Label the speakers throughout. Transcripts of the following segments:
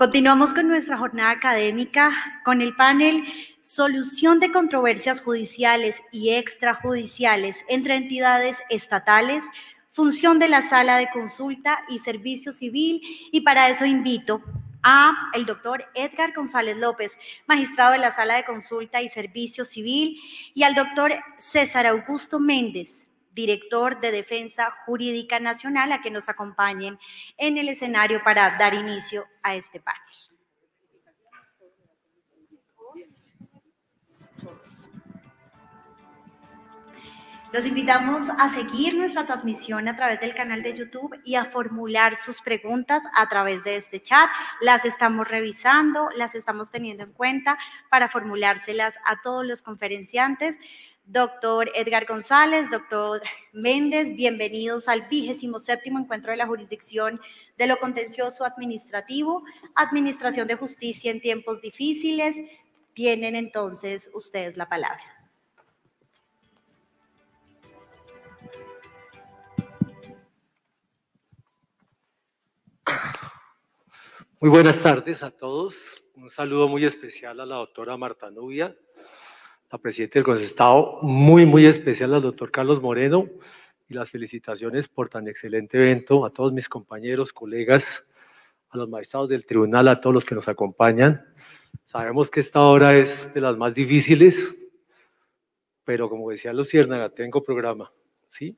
Speaker 1: Continuamos con nuestra jornada académica con el panel Solución de controversias judiciales y extrajudiciales entre entidades estatales, función de la sala de consulta y servicio civil. Y para eso invito a el doctor Edgar González López, magistrado de la sala de consulta y servicio civil, y al doctor César Augusto Méndez, director de Defensa Jurídica Nacional, a que nos acompañen en el escenario para dar inicio a este panel. Los invitamos a seguir nuestra transmisión a través del canal de YouTube y a formular sus preguntas a través de este chat. Las estamos revisando, las estamos teniendo en cuenta para formulárselas a todos los conferenciantes. Doctor Edgar González, doctor Méndez, bienvenidos al vigésimo séptimo encuentro de la jurisdicción de lo contencioso administrativo, Administración de Justicia en tiempos difíciles. Tienen entonces ustedes la palabra.
Speaker 2: Muy buenas tardes a todos. Un saludo muy especial a la doctora Marta Nubia, la presidenta del Consejo de Estado, muy, muy especial al doctor Carlos Moreno y las felicitaciones por tan excelente evento, a todos mis compañeros, colegas, a los magistrados del tribunal, a todos los que nos acompañan. Sabemos que esta hora es de las más difíciles, pero como decía Luciérnaga, tengo programa, ¿sí?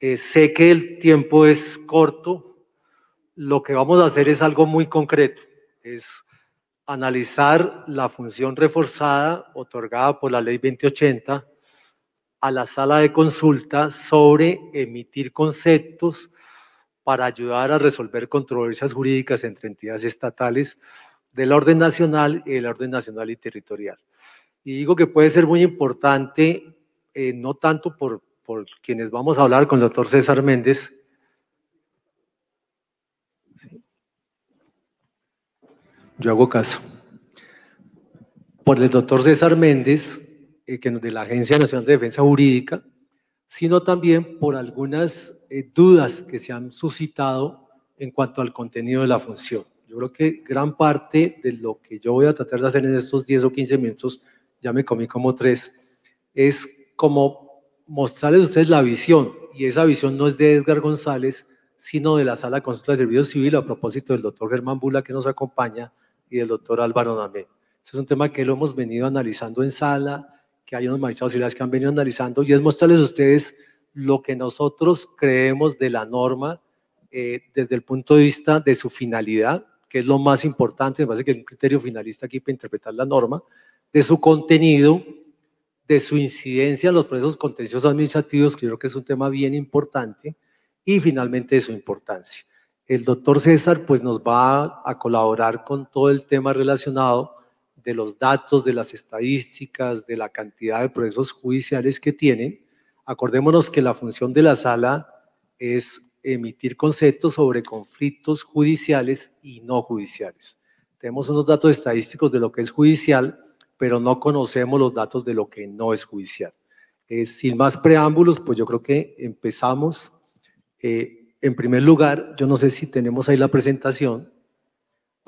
Speaker 2: Eh, sé que el tiempo es corto, lo que vamos a hacer es algo muy concreto, es analizar la función reforzada otorgada por la ley 2080 a la sala de consulta sobre emitir conceptos para ayudar a resolver controversias jurídicas entre entidades estatales del orden nacional y el orden nacional y territorial. Y digo que puede ser muy importante, eh, no tanto por, por quienes vamos a hablar con el doctor César Méndez, Yo hago caso. Por el doctor César Méndez, eh, que de la Agencia Nacional de Defensa Jurídica, sino también por algunas eh, dudas que se han suscitado en cuanto al contenido de la función. Yo creo que gran parte de lo que yo voy a tratar de hacer en estos 10 o 15 minutos, ya me comí como tres, es como mostrarles a ustedes la visión, y esa visión no es de Edgar González, sino de la Sala de Consulta de Servicio Civil a propósito del doctor Germán Bula que nos acompaña, y del doctor Álvaro Namé. Este es un tema que lo hemos venido analizando en sala, que hay unos magistrados y las que han venido analizando, y es mostrarles a ustedes lo que nosotros creemos de la norma eh, desde el punto de vista de su finalidad, que es lo más importante, me parece que es un criterio finalista aquí para interpretar la norma, de su contenido, de su incidencia en los procesos contenciosos administrativos, que yo creo que es un tema bien importante, y finalmente de su importancia. El doctor César pues nos va a colaborar con todo el tema relacionado de los datos, de las estadísticas, de la cantidad de procesos judiciales que tienen. Acordémonos que la función de la sala es emitir conceptos sobre conflictos judiciales y no judiciales. Tenemos unos datos estadísticos de lo que es judicial, pero no conocemos los datos de lo que no es judicial. Eh, sin más preámbulos, pues yo creo que empezamos. Eh, en primer lugar, yo no sé si tenemos ahí la presentación.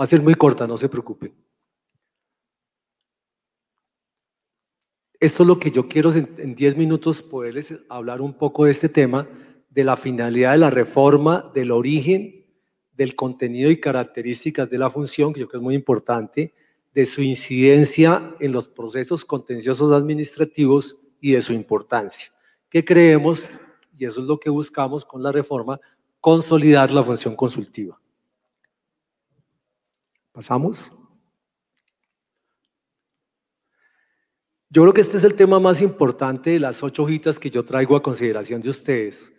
Speaker 2: Va a ser muy corta, no se preocupen. Esto es lo que yo quiero en 10 minutos poderles hablar un poco de este tema, de la finalidad de la reforma, del origen, del contenido y características de la función, que yo creo que es muy importante, de su incidencia en los procesos contenciosos administrativos y de su importancia. ¿Qué creemos? Y eso es lo que buscamos con la reforma, consolidar la función consultiva. ¿Pasamos? Yo creo que este es el tema más importante de las ocho hojitas que yo traigo a consideración de ustedes,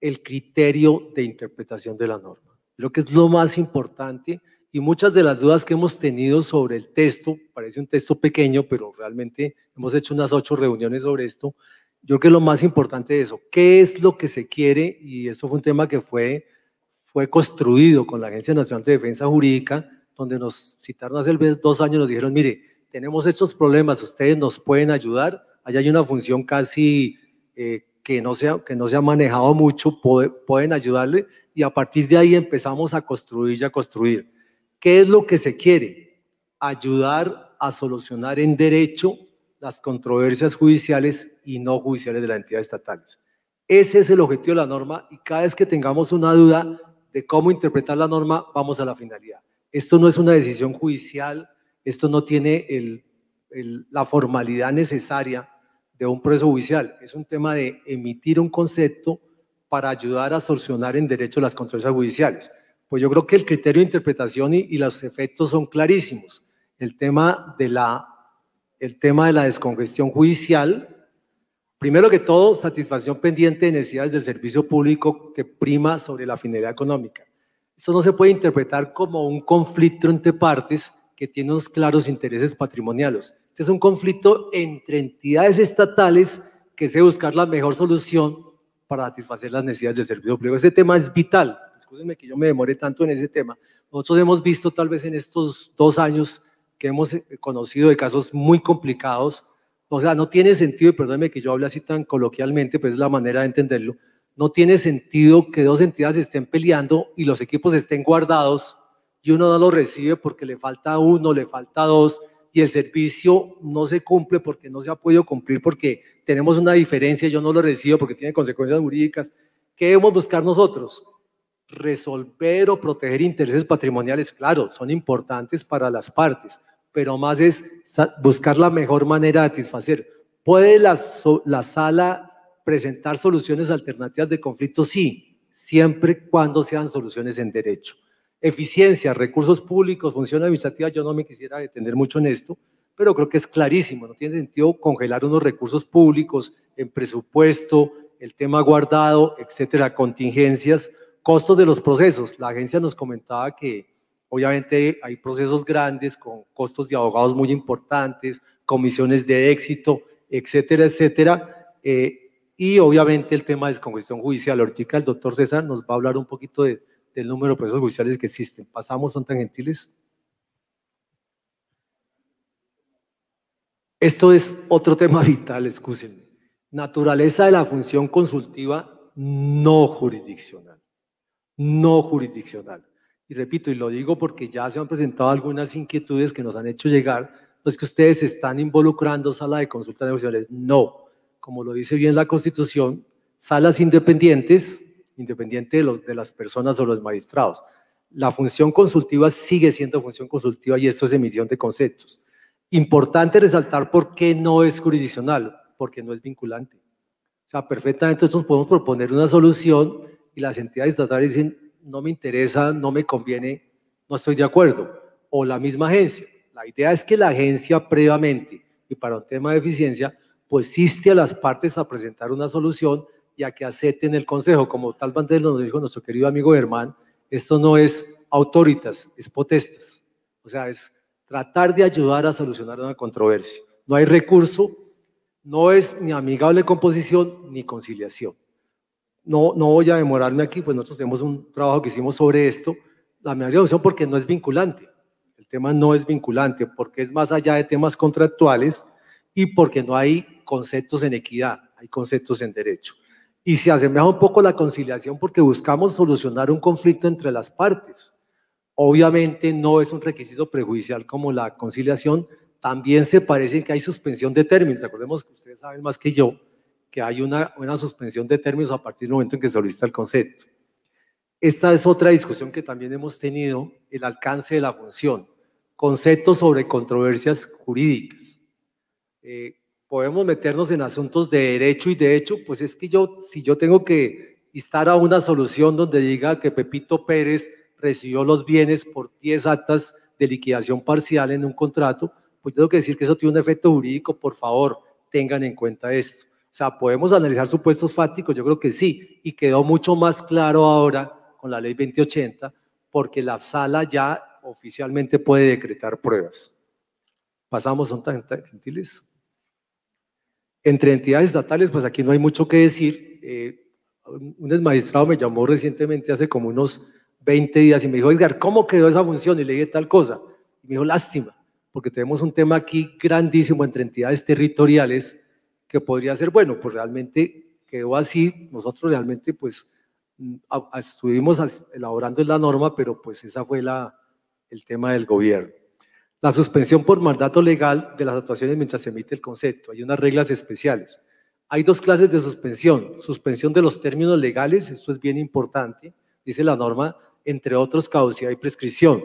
Speaker 2: el criterio de interpretación de la norma. lo que es lo más importante y muchas de las dudas que hemos tenido sobre el texto, parece un texto pequeño, pero realmente hemos hecho unas ocho reuniones sobre esto, yo creo que lo más importante de eso. ¿Qué es lo que se quiere? Y eso fue un tema que fue, fue construido con la Agencia Nacional de Defensa Jurídica, donde nos citaron hace dos años, nos dijeron, mire, tenemos estos problemas, ustedes nos pueden ayudar. Allá hay una función casi eh, que, no se, que no se ha manejado mucho, pueden ayudarle. Y a partir de ahí empezamos a construir y a construir. ¿Qué es lo que se quiere? Ayudar a solucionar en derecho las controversias judiciales y no judiciales de las entidades estatales. Ese es el objetivo de la norma y cada vez que tengamos una duda de cómo interpretar la norma, vamos a la finalidad. Esto no es una decisión judicial, esto no tiene el, la formalidad necesaria de un proceso judicial, es un tema de emitir un concepto para ayudar a solucionar en derecho las controversias judiciales. Pues yo creo que el criterio de interpretación y los efectos son clarísimos. El tema de la el tema de la descongestión judicial. Primero que todo, satisfacción pendiente de necesidades del servicio público que prima sobre la finalidad económica. Eso no se puede interpretar como un conflicto entre partes que tienen unos claros intereses patrimoniales. Este es un conflicto entre entidades estatales que se busca la mejor solución para satisfacer las necesidades del servicio público. Ese tema es vital. Discúlpenme que yo me demore tanto en ese tema. Nosotros hemos visto tal vez en estos dos años que hemos eh, conocido de casos muy complicados. O sea, no tiene sentido, y perdóneme que yo hable así tan coloquialmente, pues es la manera de entenderlo. No tiene sentido que dos entidades estén peleando y los equipos estén guardados y uno no lo recibe porque le falta uno, le falta dos, y el servicio no se cumple porque no se ha podido cumplir, porque tenemos una diferencia, yo no lo recibo porque tiene consecuencias jurídicas. ¿Qué debemos buscar nosotros? Resolver o proteger intereses patrimoniales, claro, son importantes para las partes, pero más es buscar la mejor manera de satisfacer. ¿Puede la, sala presentar soluciones alternativas de conflicto? Sí, siempre cuando sean soluciones en derecho. Eficiencia, recursos públicos, función administrativa, yo no me quisiera detener mucho en esto, pero creo que es clarísimo, no tiene sentido congelar unos recursos públicos en presupuesto, el tema guardado, etcétera, contingencias, costos de los procesos. La agencia nos comentaba que Obviamente hay procesos grandes con costos de abogados muy importantes, comisiones de éxito, etcétera, etcétera. Eh, y obviamente el tema de descongestión judicial. Ahorita el doctor César nos va a hablar un poquito del número de procesos judiciales que existen. Pasamos, son tan gentiles. Esto es otro tema vital, escúchenme. Naturaleza de la función consultiva no jurisdiccional. No jurisdiccional y repito, y lo digo porque ya se han presentado algunas inquietudes que nos han hecho llegar, no pues que ustedes están involucrando sala de consulta negociables, no. Como lo dice bien la Constitución, salas independientes, independiente de, los, de las personas o los magistrados. La función consultiva sigue siendo función consultiva y esto es emisión de conceptos. Importante resaltar por qué no es jurisdiccional, porque no es vinculante. O sea, perfectamente nosotros podemos proponer una solución y las entidades estatales dicen, no me interesa, no me conviene, no estoy de acuerdo. O la misma agencia. La idea es que la agencia previamente, y para un tema de eficiencia, pues asiste a las partes a presentar una solución y a que acepten el consejo. Como tal antes nos dijo nuestro querido amigo Germán, esto no es autoritas, es potestas. O sea, es tratar de ayudar a solucionar una controversia. No hay recurso, no es ni amigable composición ni conciliación no, voy a demorarme aquí, pues nosotros tenemos un trabajo que hicimos sobre esto, la la opción porque no es vinculante. El tema no es vinculante porque es más allá de temas contractuales y porque no hay conceptos en equidad, hay conceptos en derecho. Y se asemeja un poco la conciliación porque buscamos solucionar un conflicto entre las partes. Obviamente no es un requisito prejudicial como la conciliación. También se parece que hay suspensión de términos. Recordemos que ustedes saben más que yo que hay una, una suspensión de términos a partir del momento en que se solicita el concepto. Esta es otra discusión que también hemos tenido, el alcance de la función, conceptos sobre controversias jurídicas. Eh, podemos meternos en asuntos de derecho y de hecho, pues es que yo, si yo tengo que instar a una solución donde diga que Pepito Pérez recibió los bienes por 10 actas de liquidación parcial en un contrato, pues tengo que decir que eso tiene un efecto jurídico, por favor, tengan en cuenta esto. O sea, podemos analizar supuestos fácticos, yo creo que sí, y quedó mucho más claro ahora con la ley 2080, porque la sala ya oficialmente puede decretar pruebas. Pasamos, son tan gentiles. Entre entidades estatales, pues aquí no hay mucho que decir. Eh, un magistrado me llamó recientemente, hace como unos 20 días, y me dijo, Edgar, ¿cómo quedó esa función? Y le dije tal cosa. Y me dijo, lástima, porque tenemos un tema aquí grandísimo entre entidades territoriales que podría ser bueno, pues realmente quedó así, nosotros realmente pues mm, estuvimos elaborando la norma, pero pues esa fue la, el tema del gobierno. La suspensión por mandato legal de las actuaciones mientras se emite el concepto. Hay unas reglas especiales. Hay dos clases de suspensión. Suspensión de los términos legales, esto es bien importante, dice la norma, entre otros caducidad y prescripción.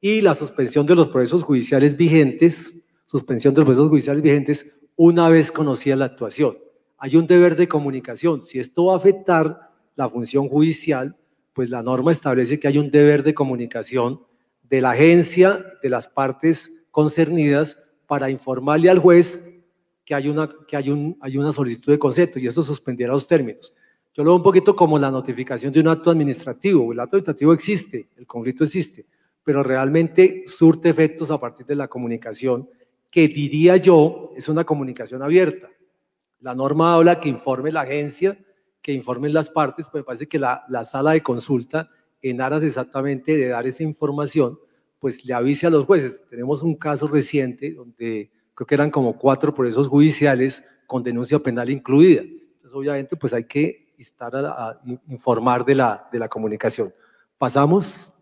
Speaker 2: Y la suspensión de los procesos judiciales vigentes, suspensión de los procesos judiciales vigentes una vez conocida la actuación. Hay un deber de comunicación. Si esto va a afectar la función judicial, pues la norma establece que hay un deber de comunicación de la agencia, de las partes concernidas, para informarle al juez que hay una, que hay un, hay una solicitud de concepto y esto suspendiera los términos. Yo lo veo un poquito como la notificación de un acto administrativo. El acto administrativo existe, el conflicto existe, pero realmente surte efectos a partir de la comunicación que diría yo es una comunicación abierta. La norma habla que informe la agencia, que informen las partes, pues parece que la, sala de consulta, en aras exactamente de dar esa información, pues le avise a los jueces. Tenemos un caso reciente donde creo que eran como cuatro procesos judiciales con denuncia penal incluida. Entonces, obviamente, pues hay que estar a, informar de la, de la comunicación. Pasamos.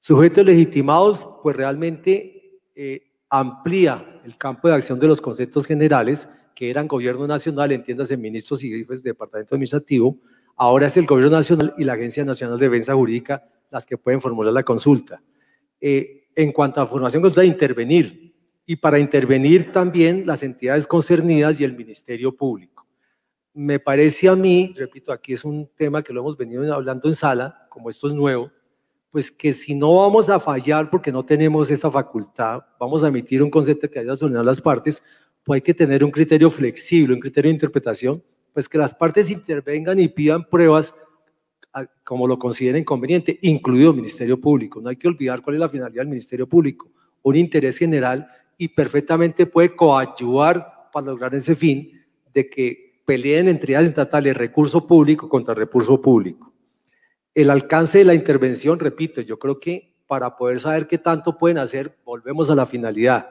Speaker 2: Sujetos legitimados, pues realmente eh, amplía el campo de acción de los conceptos generales que eran gobierno nacional, entiéndase ministros y jefes de departamento administrativo, ahora es el gobierno nacional y la Agencia Nacional de Defensa Jurídica las que pueden formular la consulta. Eh, en cuanto a formación consulta, pues, intervenir, y para intervenir también las entidades concernidas y el Ministerio Público. Me parece a mí, repito, aquí es un tema que lo hemos venido hablando en sala, como esto es nuevo, pues que si no vamos a fallar porque no tenemos esa facultad, vamos a emitir un concepto que haya solucionado las partes, pues hay que tener un criterio flexible, un criterio de interpretación, pues que las partes intervengan y pidan pruebas como lo consideren conveniente, incluido el Ministerio Público. No hay que olvidar cuál es la finalidad del Ministerio Público, un interés general y perfectamente puede coayuvar para lograr ese fin de que peleen entre estatales recurso público contra recurso público. El alcance de la intervención, repito, yo creo que para poder saber qué tanto pueden hacer, volvemos a la finalidad,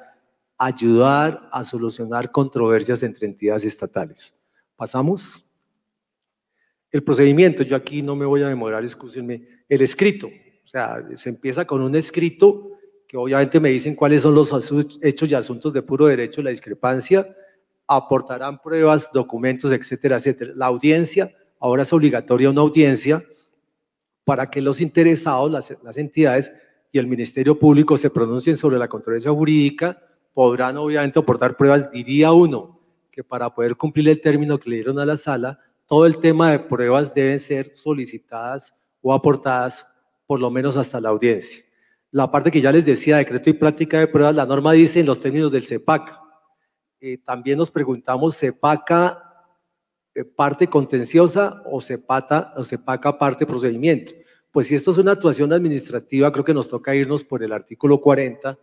Speaker 2: ayudar a solucionar controversias entre entidades estatales. Pasamos. El procedimiento, yo aquí no me voy a demorar, excúsenme, el escrito, o sea, se empieza con un escrito que obviamente me dicen cuáles son los hechos y asuntos de puro derecho, la discrepancia, aportarán pruebas, documentos, etcétera, etcétera. La audiencia, ahora es obligatoria una audiencia, para que los interesados, las, entidades y el Ministerio Público se pronuncien sobre la controversia jurídica, podrán obviamente aportar pruebas, diría uno, que para poder cumplir el término que le dieron a la sala, todo el tema de pruebas deben ser solicitadas o aportadas por lo menos hasta la audiencia. La parte que ya les decía, decreto y práctica de pruebas, la norma dice en los términos del CEPAC. Eh, también nos preguntamos, ¿CEPACA eh, parte contenciosa o se, o se parte procedimiento. Pues si esto es una actuación administrativa, creo que nos toca irnos por el artículo 40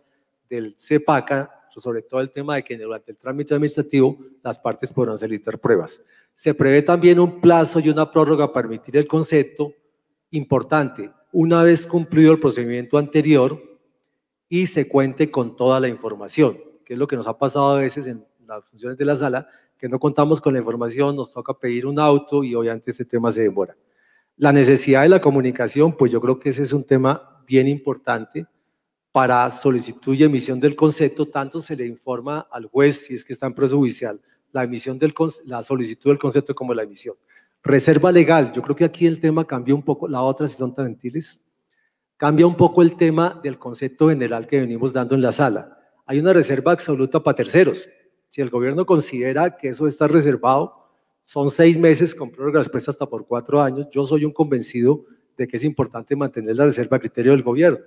Speaker 2: del CEPACA, sobre todo el tema de que durante el trámite administrativo las partes podrán solicitar pruebas. Se prevé también un plazo y una prórroga para permitir el concepto importante, una vez cumplido el procedimiento anterior y se cuente con toda la información, que es lo que nos ha pasado a veces en las funciones de la sala, que no contamos con la información, nos toca pedir un auto y obviamente ese tema se demora. La necesidad de la comunicación, pues yo creo que ese es un tema bien importante para solicitud y emisión del concepto, tanto se le informa al juez si es que está en proceso judicial, la, emisión del, la solicitud del concepto como la emisión. Reserva legal, yo creo que aquí el tema cambia un poco, la otra si son tan gentiles, cambia un poco el tema del concepto general que venimos dando en la sala. Hay una reserva absoluta para terceros, si el gobierno considera que eso está reservado, son seis meses con prórroga hasta por cuatro años. Yo soy un convencido de que es importante mantener la reserva a criterio del gobierno,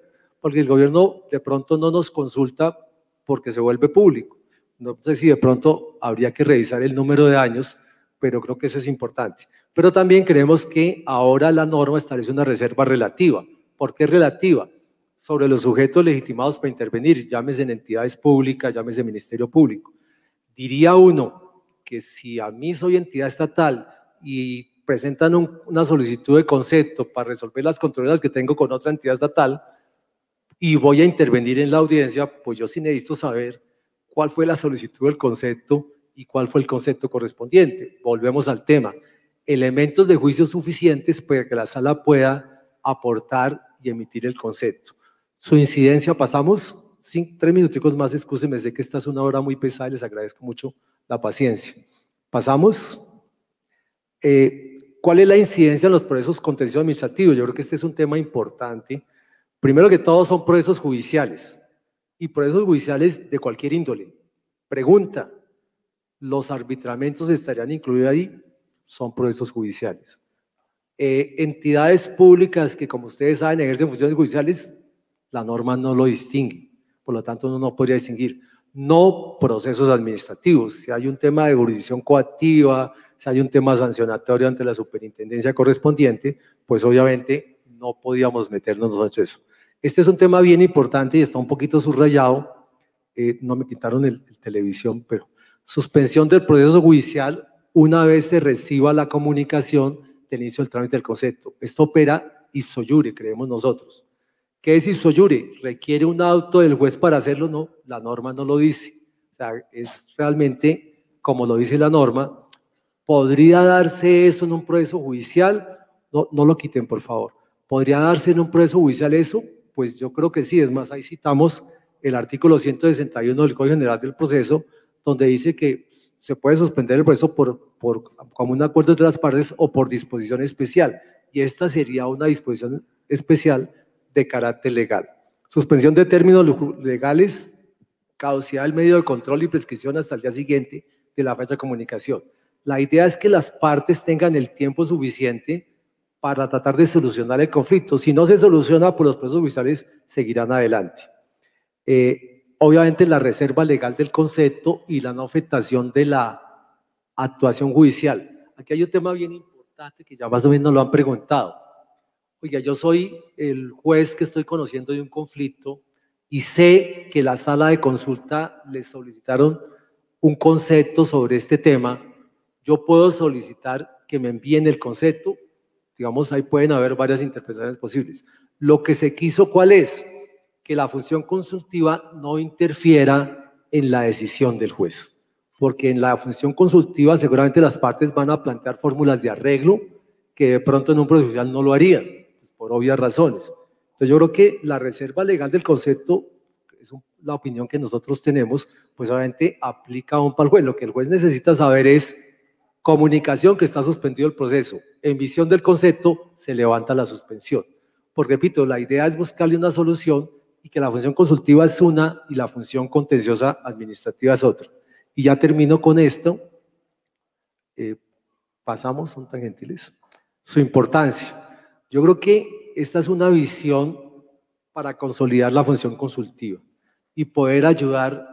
Speaker 2: porque el gobierno de pronto no nos consulta porque se vuelve público. No sé si de pronto habría que revisar el número de años, pero creo que eso es importante. Pero también creemos que ahora la norma establece una reserva relativa. ¿Por qué relativa? Sobre los sujetos legitimados para intervenir, llámese en entidades públicas, llámese en Ministerio Público. Diría uno que si a mí soy entidad estatal y presentan una solicitud de concepto para resolver las controversias que tengo con otra entidad estatal y voy a intervenir en la audiencia, pues yo sí necesito saber cuál fue la solicitud del concepto y cuál fue el concepto correspondiente. Volvemos al tema. Elementos de juicio suficientes para que la sala pueda aportar y emitir el concepto. Su incidencia, pasamos tres minuticos más, excúsenme, sé que esta es una hora muy pesada y les agradezco mucho la paciencia. Pasamos. Eh, ¿Cuál es la incidencia en los procesos contenciosos administrativos? Yo creo que este es un tema importante. Primero que todo son procesos judiciales y procesos judiciales de cualquier índole. Pregunta, ¿los arbitramentos estarían incluidos ahí? Son procesos judiciales. Eh, entidades públicas que, como ustedes saben, ejercen funciones judiciales, la norma no lo distingue. Por lo tanto, uno no podría distinguir. No procesos administrativos. Si hay un tema de jurisdicción coactiva, si hay un tema sancionatorio ante la superintendencia correspondiente, pues obviamente no podíamos meternos nosotros en eso. Este es un tema bien importante y está un poquito subrayado. Eh, no me quitaron el, televisión, pero suspensión del proceso judicial una vez se reciba la comunicación del inicio del trámite del concepto. Esto opera y soyure, creemos nosotros. ¿Qué es ¿Requiere un auto del juez para hacerlo? No, la norma no lo dice. O sea, es realmente, como lo dice la norma, ¿podría darse eso en un proceso judicial? No, no lo quiten, por favor. ¿Podría darse en un proceso judicial eso? Pues yo creo que sí. Es más, ahí citamos el artículo 161 del Código General del Proceso, donde dice que se puede suspender el proceso por, por, como un acuerdo de las partes o por disposición especial. Y esta sería una disposición especial de carácter legal. Suspensión de términos legales, caducidad del medio de control y prescripción hasta el día siguiente de la fecha de comunicación. La idea es que las partes tengan el tiempo suficiente para tratar de solucionar el conflicto. Si no se soluciona, por pues los procesos judiciales seguirán adelante. Eh, obviamente la reserva legal del concepto y la no afectación de la actuación judicial. Aquí hay un tema bien importante que ya más o menos lo han preguntado oiga, yo soy el juez que estoy conociendo de un conflicto y sé que la sala de consulta les solicitaron un concepto sobre este tema, yo puedo solicitar que me envíen el concepto, digamos, ahí pueden haber varias interpretaciones posibles. Lo que se quiso, ¿cuál es? Que la función consultiva no interfiera en la decisión del juez, porque en la función consultiva seguramente las partes van a plantear fórmulas de arreglo que de pronto en un judicial no lo harían por obvias razones. Entonces yo creo que la reserva legal del concepto, es la opinión que nosotros tenemos, pues obviamente aplica aún para el juez. Lo que el juez necesita saber es comunicación que está suspendido el proceso. En visión del concepto se levanta la suspensión. Porque repito, la idea es buscarle una solución y que la función consultiva es una y la función contenciosa administrativa es otra. Y ya termino con esto. Eh, pasamos, son tan gentiles. Su importancia. Yo creo que esta es una visión para consolidar la función consultiva y poder ayudar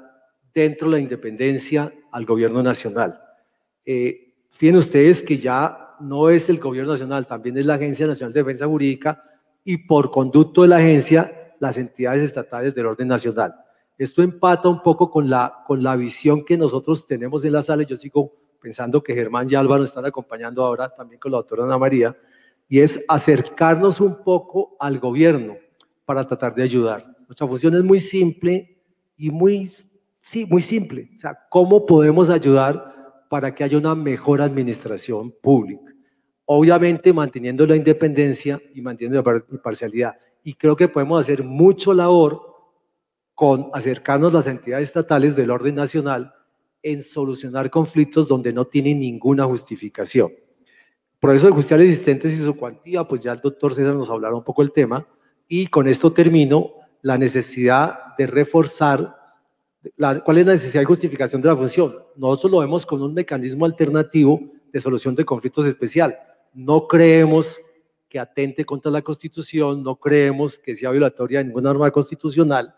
Speaker 2: dentro de la independencia al gobierno nacional. Eh, fíjense ustedes que ya no es el gobierno nacional, también es la Agencia Nacional de Defensa Jurídica y por conducto de la agencia las entidades estatales del orden nacional. Esto empata un poco con la, con la visión que nosotros tenemos en la sala. Yo sigo pensando que Germán y Álvaro están acompañando ahora también con la doctora Ana María y es acercarnos un poco al gobierno para tratar de ayudar. Nuestra función es muy simple y muy, sí, muy simple. O sea, ¿cómo podemos ayudar para que haya una mejor administración pública? Obviamente manteniendo la independencia y manteniendo la imparcialidad. Y creo que podemos hacer mucho labor con acercarnos las entidades estatales del orden nacional en solucionar conflictos donde no tienen ninguna justificación. Procesos de justicia existentes y su cuantía, pues ya el doctor César nos hablará un poco el tema. Y con esto termino la necesidad de reforzar, cuál es la necesidad de justificación de la función. Nosotros lo vemos con un mecanismo alternativo de solución de conflictos especial. No creemos que atente contra la Constitución, no creemos que sea violatoria de ninguna norma constitucional,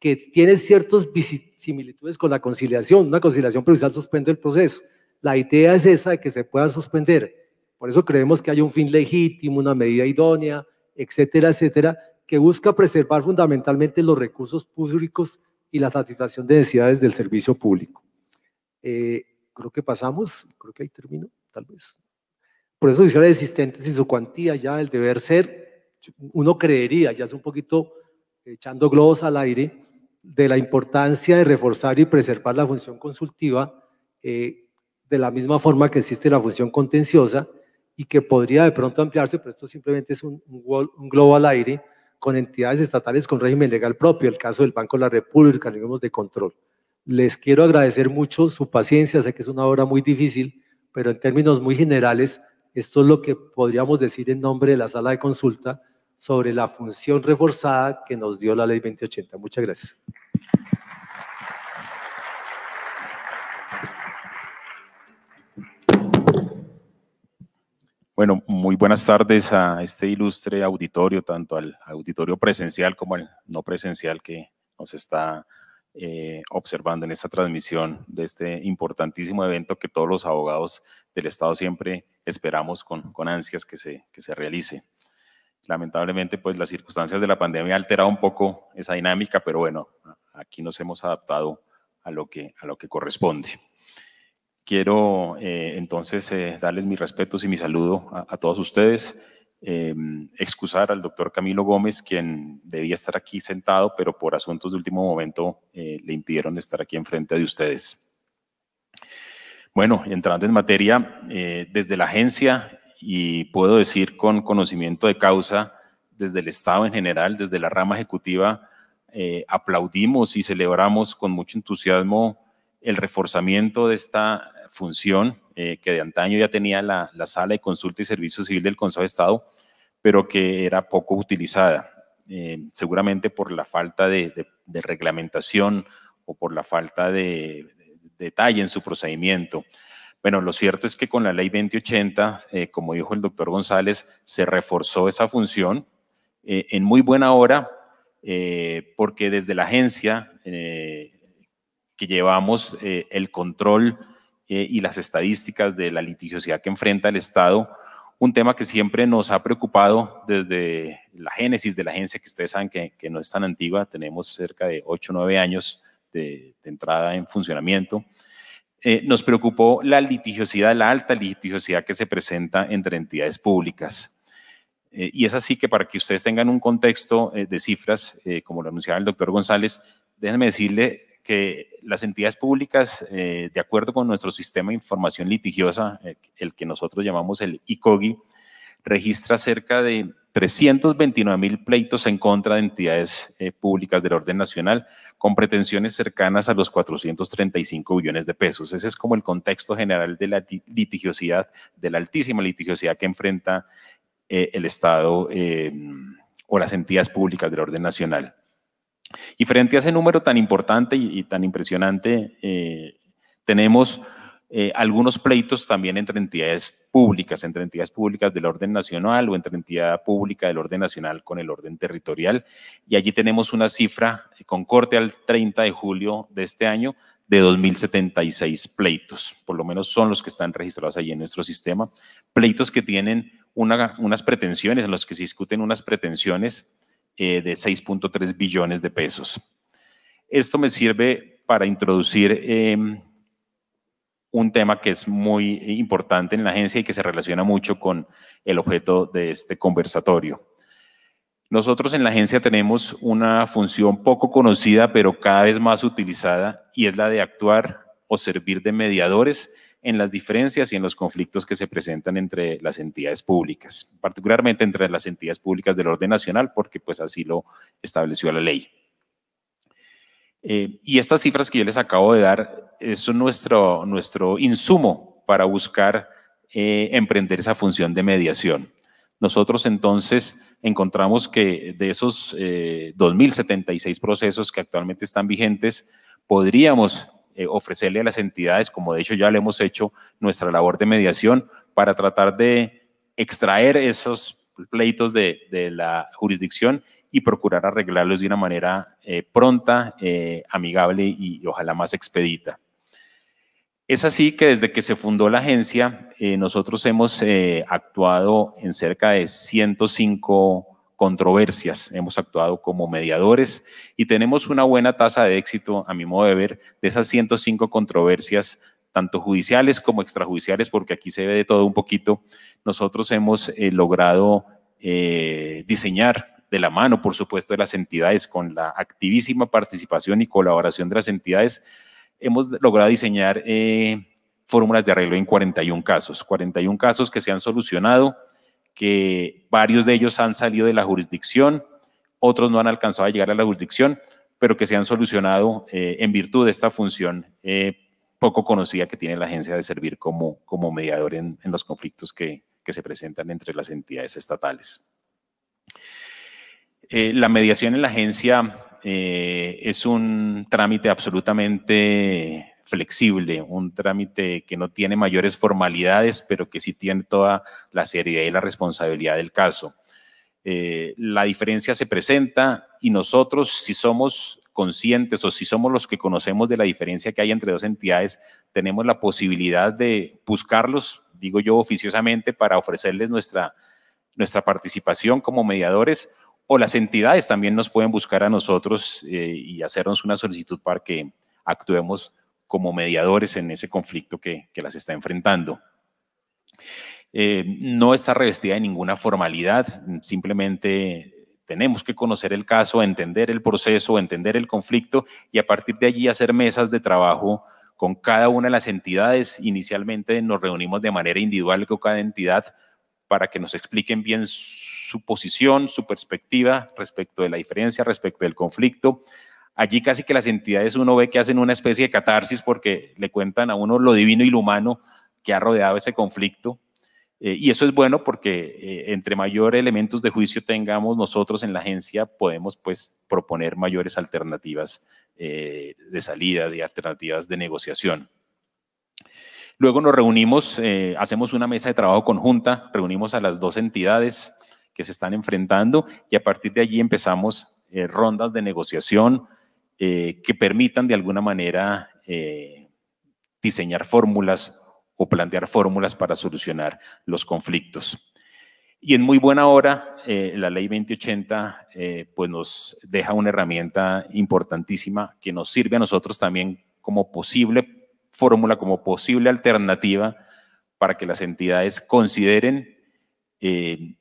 Speaker 2: que tiene ciertas similitudes con la conciliación. Una conciliación provisional suspende el proceso. La idea es esa de que se puedan suspender por eso creemos que hay un fin legítimo, una medida idónea, etcétera, etcétera, que busca preservar fundamentalmente los recursos públicos y la satisfacción de necesidades del servicio público. Eh, creo que pasamos, creo que ahí termino, tal vez. Por eso dice la existentes y su cuantía, ya el deber ser, uno creería, ya es un poquito echando globos al aire, de la importancia de reforzar y preservar la función consultiva, eh, de la misma forma que existe la función contenciosa, y que podría de pronto ampliarse, pero esto simplemente es un, un, globo al aire con entidades estatales con régimen legal propio, el caso del Banco de la República, digamos, de control. Les quiero agradecer mucho su paciencia, sé que es una hora muy difícil, pero en términos muy generales, esto es lo que podríamos decir en nombre de la sala de consulta sobre la función reforzada que nos dio la ley 2080. Muchas gracias.
Speaker 3: Bueno, muy buenas tardes a este ilustre auditorio, tanto al auditorio presencial como al no presencial que nos está eh, observando en esta transmisión de este importantísimo evento que todos los abogados del Estado siempre esperamos con, ansias que se, se realice. Lamentablemente, pues las circunstancias de la pandemia han alterado un poco esa dinámica, pero bueno, aquí nos hemos adaptado a lo que, a lo que corresponde. Quiero eh, entonces eh, darles mis respetos y mi saludo a, todos ustedes. Em, excusar al doctor Camilo Gómez, quien debía estar aquí sentado, pero por asuntos de último momento eh, le impidieron estar aquí enfrente de ustedes. Bueno, entrando en materia, desde la agencia, y puedo decir con conocimiento de causa, desde el Estado en general, desde la rama ejecutiva, aplaudimos y celebramos con mucho entusiasmo el reforzamiento de esta función eh, que de antaño ya tenía la, la, sala de consulta y servicio civil del Consejo de Estado, pero que era poco utilizada, eh, seguramente por la falta de, reglamentación o por la falta de, detalle en su procedimiento. Bueno, lo cierto es que con la ley 2080, eh, como dijo el doctor González, se reforzó esa función en muy buena hora, porque desde la agencia que llevamos el control eh, y las estadísticas de la litigiosidad que enfrenta el Estado, un tema que siempre nos ha preocupado desde la génesis de la agencia, que ustedes saben que, no es tan antigua, tenemos cerca de 8 o 9 años de, entrada en funcionamiento. Eh, nos preocupó la litigiosidad, la alta litigiosidad que se presenta entre entidades públicas. Eh, y es así que para que ustedes tengan un contexto de cifras, como lo anunciaba el doctor González, déjenme decirle que las entidades públicas, eh, de acuerdo con nuestro sistema de información litigiosa, eh, el que nosotros llamamos el ICOGI, registra cerca de 329 mil pleitos en contra de entidades eh, públicas del orden nacional con pretensiones cercanas a los 435 billones de pesos. Ese es como el contexto general de la litigiosidad, de la altísima litigiosidad que enfrenta el Estado o las entidades públicas del orden nacional. Y frente a ese número tan importante y, tan impresionante, eh, tenemos eh, algunos pleitos también entre entidades públicas, entre entidades públicas del orden nacional o entre entidad pública del orden nacional con el orden territorial. Y allí tenemos una cifra con corte al 30 de julio de este año de 2.076 pleitos, por lo menos son los que están registrados allí en nuestro sistema, pleitos que tienen unas pretensiones, en los que se discuten unas pretensiones eh, de 6.3 billones de pesos. Esto me sirve para introducir em, un tema que es muy importante en la agencia y que se relaciona mucho con el objeto de este conversatorio. Nosotros en la agencia tenemos una función poco conocida, pero cada vez más utilizada, y es la de actuar o servir de mediadores en las diferencias y en los conflictos que se presentan entre las entidades públicas, particularmente entre las entidades públicas del orden nacional, porque pues así lo estableció la ley. Eh, y estas cifras que yo les acabo de dar eh, son nuestro, nuestro insumo para buscar eh, emprender esa función de mediación. Nosotros entonces encontramos que de esos 2.076 procesos que actualmente están vigentes, podríamos eh, ofrecerle a las entidades, como de hecho ya le hemos hecho nuestra labor de mediación, para tratar de extraer esos pleitos de, la jurisdicción y procurar arreglarlos de una manera eh, pronta, eh, amigable y, y, ojalá más expedita. Es así que desde que se fundó la agencia, nosotros hemos actuado en cerca de 105 controversias, hemos actuado como mediadores y tenemos una buena tasa de éxito, a mi modo de ver, de esas 105 controversias, tanto judiciales como extrajudiciales, porque aquí se ve de todo un poquito, nosotros hemos eh, logrado eh, diseñar de la mano, por supuesto, de las entidades, con la activísima participación y colaboración de las entidades, hemos logrado diseñar eh, fórmulas de arreglo en 41 casos, 41 casos que se han solucionado que varios de ellos han salido de la jurisdicción, otros no han alcanzado a llegar a la jurisdicción, pero que se han solucionado eh, en virtud de esta función eh, poco conocida que tiene la agencia de servir como, como mediador en, los conflictos que, se presentan entre las entidades estatales. Eh, la mediación en la agencia es un trámite absolutamente flexible, un trámite que no tiene mayores formalidades, pero que sí tiene toda la seriedad y la responsabilidad del caso. Eh, la diferencia se presenta y nosotros, si somos conscientes o si somos los que conocemos de la diferencia que hay entre dos entidades, tenemos la posibilidad de buscarlos, digo yo oficiosamente, para ofrecerles nuestra, nuestra participación como mediadores o las entidades también nos pueden buscar a nosotros eh, y hacernos una solicitud para que actuemos como mediadores en ese conflicto que, las está enfrentando. Eh, no está revestida de ninguna formalidad, simplemente tenemos que conocer el caso, entender el proceso, entender el conflicto y a partir de allí hacer mesas de trabajo con cada una de las entidades. Inicialmente nos reunimos de manera individual con cada entidad para que nos expliquen bien su posición, su perspectiva respecto de la diferencia, respecto del conflicto, allí casi que las entidades uno ve que hacen una especie de catarsis porque le cuentan a uno lo divino y lo humano que ha rodeado ese conflicto. Eh, y eso es bueno porque eh, entre mayor elementos de juicio tengamos nosotros en la agencia, podemos pues proponer mayores alternativas eh, de salidas y alternativas de negociación. Luego nos reunimos, hacemos una mesa de trabajo conjunta, reunimos a las dos entidades que se están enfrentando y a partir de allí empezamos rondas de negociación, eh, que permitan de alguna manera eh, diseñar fórmulas o plantear fórmulas para solucionar los conflictos. Y en muy buena hora, eh, la ley 2080 pues nos deja una herramienta importantísima que nos sirve a nosotros también como posible fórmula, como posible alternativa para que las entidades consideren y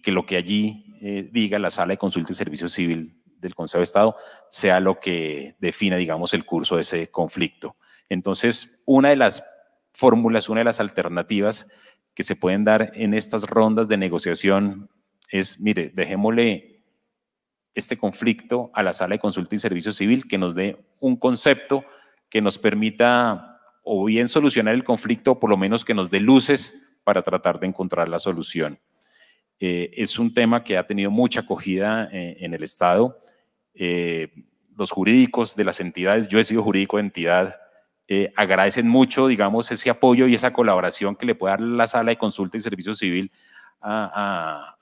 Speaker 3: que lo que allí diga la sala de consulta y servicio civil del Consejo de Estado sea lo que defina, digamos, el curso de ese conflicto. Entonces, una de las fórmulas, una de las alternativas que se pueden dar en estas rondas de negociación es, mire, dejémosle este conflicto a la sala de consulta y servicio civil que nos dé un concepto que nos permita o bien solucionar el conflicto o por lo menos que nos dé luces para tratar de encontrar la solución. Eh, es un tema que ha tenido mucha acogida eh, en el Estado. Eh, los jurídicos de las entidades, yo he sido jurídico de entidad, eh, agradecen mucho, digamos, ese apoyo y esa colaboración que le puede dar la sala de consulta y servicio civil a,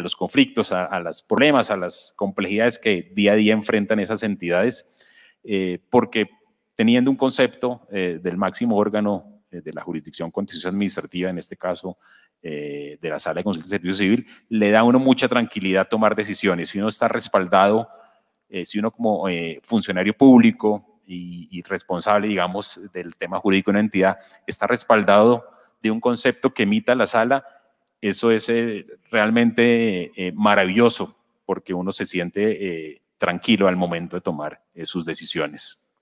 Speaker 3: los conflictos, a, los problemas, a las complejidades que día a día enfrentan esas entidades, eh, porque teniendo un concepto del máximo órgano de la jurisdicción contencioso administrativa, en este caso de la sala de consulta y servicio civil, le da a uno mucha tranquilidad tomar decisiones. Si uno está respaldado eh, si uno como eh, funcionario público y, responsable, digamos, del tema jurídico de una entidad, está respaldado de un concepto que emita la sala, eso es eh, realmente maravilloso, porque uno se siente tranquilo al momento de tomar sus decisiones.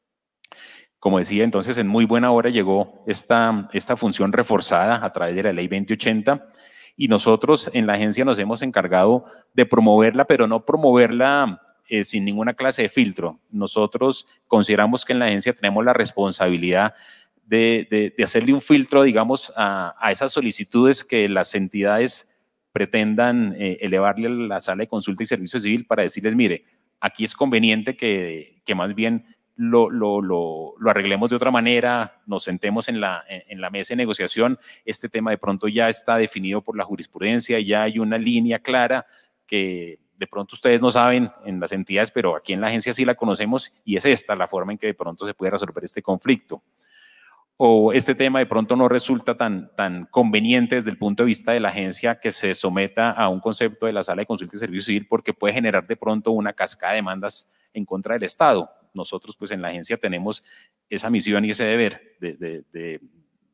Speaker 3: Como decía, entonces en muy buena hora llegó esta, esta función reforzada a través de la ley 2080 y nosotros en la agencia nos hemos encargado de promoverla, pero no promoverla eh, sin ninguna clase de filtro. Nosotros consideramos que en la agencia tenemos la responsabilidad de, hacerle un filtro, digamos, a, esas solicitudes que las entidades pretendan eh, elevarle a la sala de consulta y servicio civil para decirles, mire, aquí es conveniente que, más bien lo, arreglemos de otra manera, nos sentemos en la, en la, mesa de negociación, este tema de pronto ya está definido por la jurisprudencia, ya hay una línea clara que de pronto ustedes no saben en las entidades, pero aquí en la agencia sí la conocemos y es esta la forma en que de pronto se puede resolver este conflicto. O este tema de pronto no resulta tan, tan conveniente desde el punto de vista de la agencia que se someta a un concepto de la sala de consulta y servicio civil porque puede generar de pronto una cascada de demandas en contra del Estado. Nosotros pues en la agencia tenemos esa misión y ese deber de, de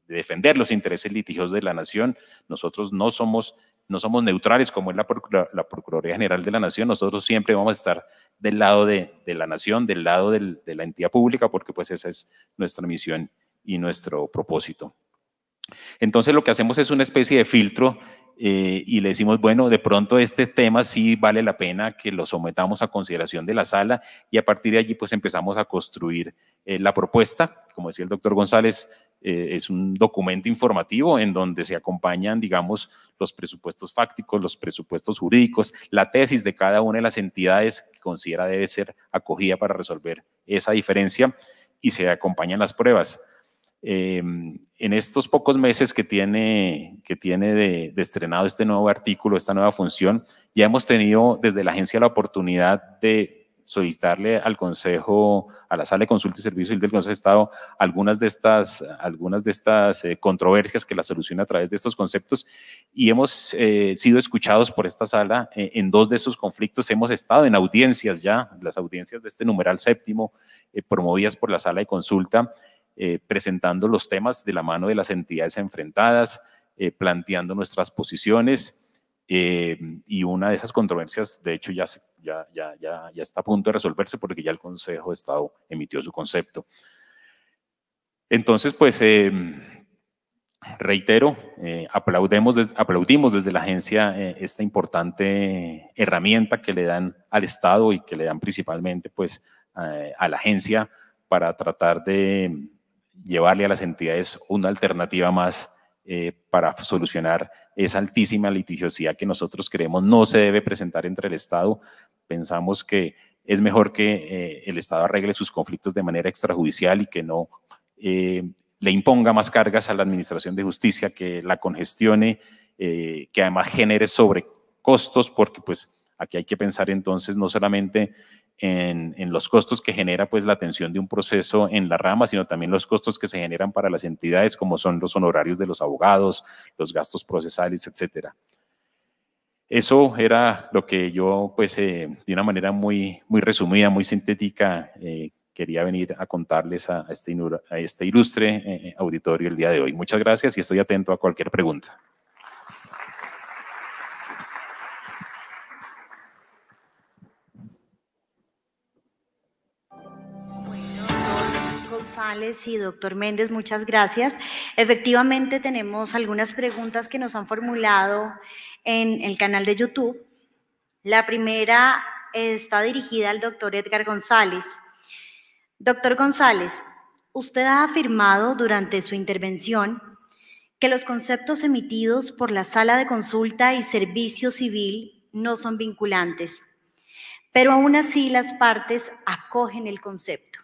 Speaker 3: defender los intereses litigiosos de la nación. Nosotros no somos no somos neutrales como es la, Procuraduría General de la Nación, nosotros siempre vamos a estar del lado de, la nación, del lado de la entidad pública, porque pues esa es nuestra misión y nuestro propósito. Entonces lo que hacemos es una especie de filtro eh, y le decimos, bueno, de pronto este tema sí vale la pena que lo sometamos a consideración de la sala y a partir de allí pues empezamos a construir eh, la propuesta, como decía el doctor González, eh, es un documento informativo en donde se acompañan, digamos, los presupuestos fácticos, los presupuestos jurídicos, la tesis de cada una de las entidades que considera debe ser acogida para resolver esa diferencia y se acompañan las pruebas. Em, en estos pocos meses que tiene, que tiene de, estrenado este nuevo artículo, esta nueva función, ya hemos tenido desde la agencia la oportunidad de solicitarle al Consejo, a la Sala de Consulta y Servicio del Consejo de Estado, algunas de estas, algunas de estas eh, controversias que la soluciona a través de estos conceptos. Y hemos eh, sido escuchados por esta sala eh, en dos de esos conflictos. Hemos estado en audiencias ya, las audiencias de este numeral séptimo, promovidas por la Sala de Consulta, presentando los temas de la mano de las entidades enfrentadas, planteando nuestras posiciones. Eh, y una de esas controversias, de hecho, ya, está a punto de resolverse porque ya el Consejo de Estado emitió su concepto. Entonces, pues, eh, reitero, eh, aplaudemos, aplaudimos desde la agencia esta importante herramienta que le dan al Estado y que le dan principalmente, pues, a la agencia para tratar de llevarle a las entidades una alternativa más eh, para solucionar esa altísima litigiosidad que nosotros creemos no se debe presentar entre el Estado. Pensamos que es mejor que eh, el Estado arregle sus conflictos de manera extrajudicial y que no eh, le imponga más cargas a la Administración de Justicia, que la congestione, que además genere sobrecostos, porque pues aquí hay que pensar entonces no solamente en, los costos que genera pues la atención de un proceso en la rama, sino también los costos que se generan para las entidades, como son los honorarios de los abogados, los gastos procesales, etcétera. Eso era lo que yo, pues, eh, de una manera muy, muy resumida, muy sintética, eh, quería venir a contarles a, este, este, ilustre eh, auditorio el día de hoy. Muchas gracias y estoy atento a cualquier pregunta.
Speaker 1: González y doctor Méndez, muchas gracias. Efectivamente, tenemos algunas preguntas que nos han formulado en el canal de YouTube. La primera está dirigida al doctor Edgar González. Doctor González, usted ha afirmado durante su intervención que los conceptos emitidos por la sala de consulta y servicio civil no son vinculantes, pero aún así las partes acogen el concepto.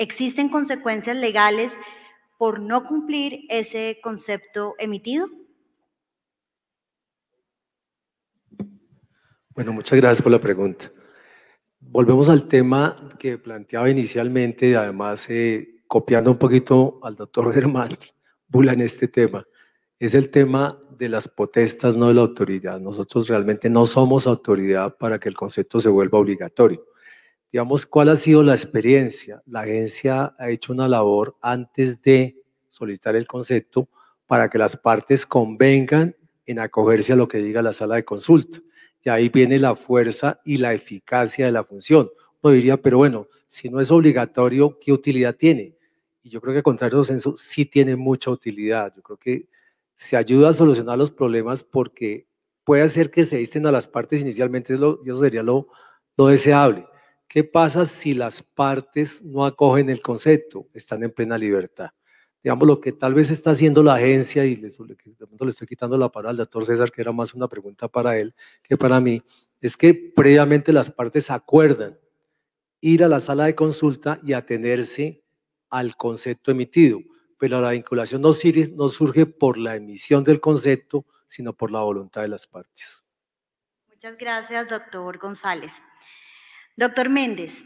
Speaker 1: ¿Existen consecuencias legales por no cumplir ese concepto emitido?
Speaker 2: Bueno, muchas gracias por la pregunta. Volvemos al tema que planteaba inicialmente y además eh, copiando un poquito al doctor Germán Bula en este tema. Es el tema de las potestas, no de la autoridad. Nosotros realmente no somos autoridad para que el concepto se vuelva obligatorio digamos, ¿cuál ha sido la experiencia? La agencia ha hecho una labor antes de solicitar el concepto para que las partes convengan en acogerse a lo que diga la sala de consulta. Y ahí viene la fuerza y la eficacia de la función. Uno diría, pero bueno, si no es obligatorio, ¿qué utilidad tiene? Y yo creo que contrario los censos sí tiene mucha utilidad. Yo creo que se ayuda a solucionar los problemas porque puede hacer que se dicen a las partes inicialmente, eso sería lo, lo deseable ¿Qué pasa si las partes no acogen el concepto? Están en plena libertad. Digamos, lo que tal vez está haciendo la agencia, y le, estoy quitando la palabra al doctor César, que era más una pregunta para él que para mí, es que previamente las partes acuerdan ir a la sala de consulta y atenerse al concepto emitido. Pero la vinculación no, no surge por la emisión del concepto, sino por la voluntad de las partes.
Speaker 1: Muchas gracias, doctor González. Doctor Méndez,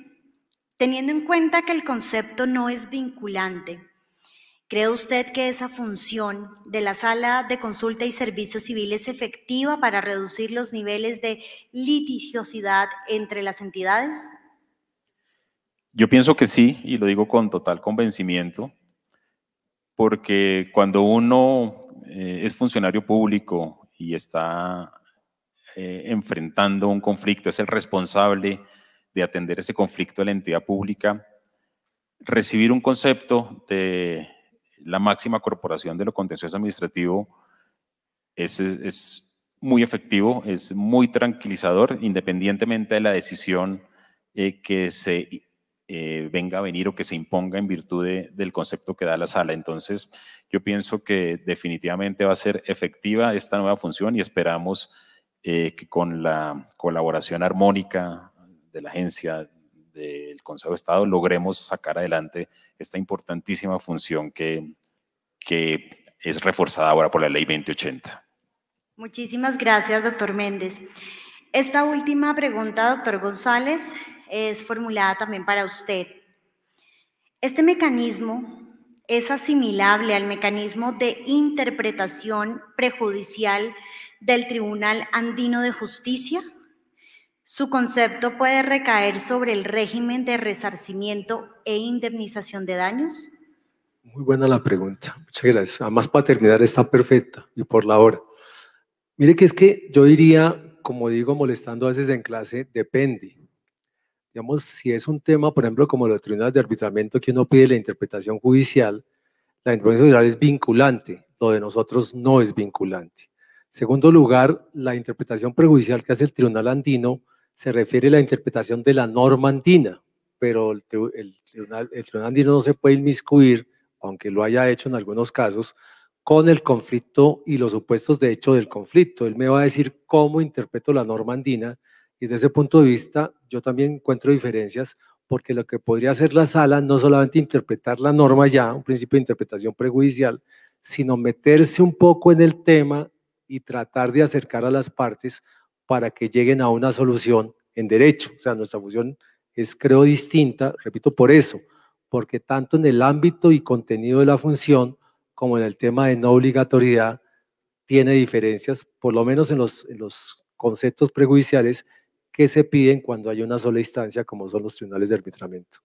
Speaker 1: teniendo en cuenta que el concepto no es vinculante, ¿cree usted que esa función de la sala de consulta y servicio civil es efectiva para reducir los niveles de litigiosidad entre las entidades?
Speaker 3: Yo pienso que sí, y lo digo con total convencimiento, porque cuando uno eh, es funcionario público y está eh, enfrentando un conflicto, es el responsable de atender ese conflicto de la entidad pública, recibir un concepto de la máxima corporación de lo contencioso administrativo es, muy efectivo, es muy tranquilizador, independientemente de la decisión eh, que se eh, venga a venir o que se imponga en virtud del concepto que da la sala. Entonces, yo pienso que definitivamente va a ser efectiva esta nueva función y esperamos eh, que con la colaboración armónica de la agencia, del Consejo de Estado, logremos sacar adelante esta importantísima función que, que es reforzada ahora por la Ley 2080.
Speaker 1: Muchísimas gracias, doctor Méndez. Esta última pregunta, doctor González, es formulada también para usted. Este mecanismo es asimilable al mecanismo de interpretación prejudicial del Tribunal Andino de Justicia? Su concepto puede recaer sobre el régimen de resarcimiento e indemnización de daños.
Speaker 2: Muy buena la pregunta, muchas gracias. Además, para terminar está perfecta y por la hora. Mire que es que yo diría, como digo, molestando a veces en clase, depende. Digamos, si es un tema, por ejemplo, como los tribunales de arbitramiento que uno pide la interpretación judicial, la interpretación judicial es vinculante, lo de nosotros no es vinculante. Segundo lugar, la interpretación prejudicial que hace el tribunal andino se refiere a la interpretación de la norma andina, pero el, el, tribunal andino no se puede inmiscuir, aunque lo haya hecho en algunos casos, con el conflicto y los supuestos de hecho del conflicto. Él me va a decir cómo interpreto la norma andina y desde ese punto de vista yo también encuentro diferencias porque lo que podría hacer la sala no solamente interpretar la norma ya, un principio de interpretación prejudicial, sino meterse un poco en el tema y tratar de acercar a las partes para que lleguen a una solución en derecho. O sea, nuestra función es, creo, distinta, repito, por eso, porque tanto en el ámbito y contenido de la función como en el tema de no obligatoriedad tiene diferencias, por lo menos en los, conceptos prejudiciales que se piden cuando hay una sola instancia, como son los tribunales de arbitramiento.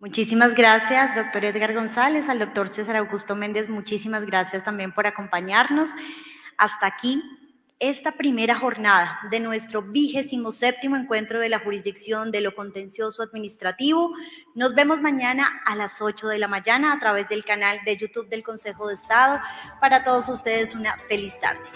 Speaker 1: Muchísimas gracias, doctor Edgar González, al doctor César Augusto Méndez, muchísimas gracias también por acompañarnos. Hasta aquí esta primera jornada de nuestro vigésimo séptimo encuentro de la jurisdicción de lo contencioso administrativo. Nos vemos mañana a las 8 de la mañana a través del canal de YouTube del Consejo de Estado. Para todos ustedes una feliz tarde.